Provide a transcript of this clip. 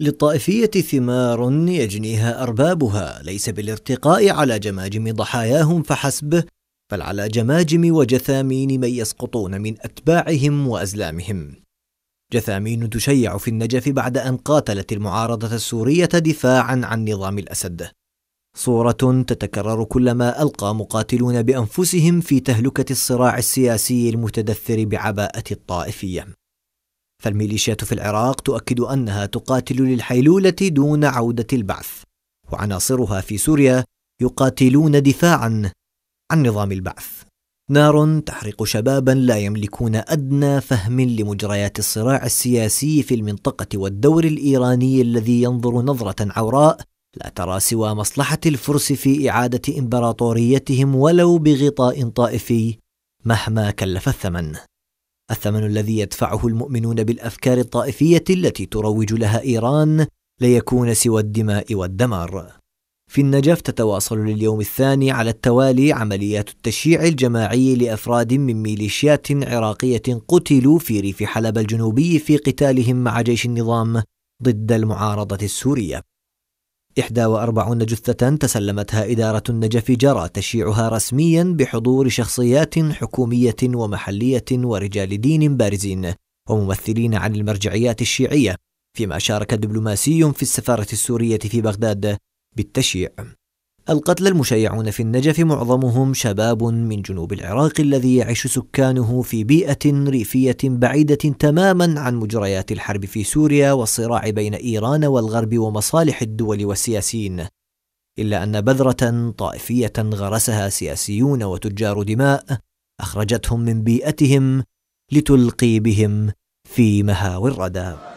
للطائفية ثمار يجنيها أربابها ليس بالارتقاء على جماجم ضحاياهم فحسب بل على جماجم وجثامين من يسقطون من أتباعهم وأزلامهم جثامين تشيع في النجف بعد أن قاتلت المعارضة السورية دفاعا عن نظام الأسد صورة تتكرر كلما ألقى مقاتلون بأنفسهم في تهلكة الصراع السياسي المتدثر بعباءة الطائفية فالميليشيات في العراق تؤكد أنها تقاتل للحيلولة دون عودة البعث وعناصرها في سوريا يقاتلون دفاعا عن نظام البعث نار تحرق شبابا لا يملكون ادنى فهم لمجريات الصراع السياسي في المنطقه والدور الايراني الذي ينظر نظره عوراء لا ترى سوى مصلحه الفرس في اعاده امبراطوريتهم ولو بغطاء طائفي مهما كلف الثمن الثمن الذي يدفعه المؤمنون بالافكار الطائفيه التي تروج لها ايران ليكون سوى الدماء والدمار في النجف تتواصل لليوم الثاني على التوالي عمليات التشييع الجماعي لافراد من ميليشيات عراقيه قتلوا في ريف حلب الجنوبي في قتالهم مع جيش النظام ضد المعارضه السوريه إحدى وأربعون جثة تسلمتها إدارة النجف جرى تشييعها رسميا بحضور شخصيات حكومية ومحلية ورجال دين بارزين وممثلين عن المرجعيات الشيعية فيما شارك دبلوماسي في السفارة السورية في بغداد بالتشييع القتلى المشيعون في النجف معظمهم شباب من جنوب العراق الذي يعيش سكانه في بيئة ريفية بعيدة تماما عن مجريات الحرب في سوريا والصراع بين إيران والغرب ومصالح الدول والسياسيين إلا أن بذرة طائفية غرسها سياسيون وتجار دماء أخرجتهم من بيئتهم لتلقي بهم في مهاوي الردى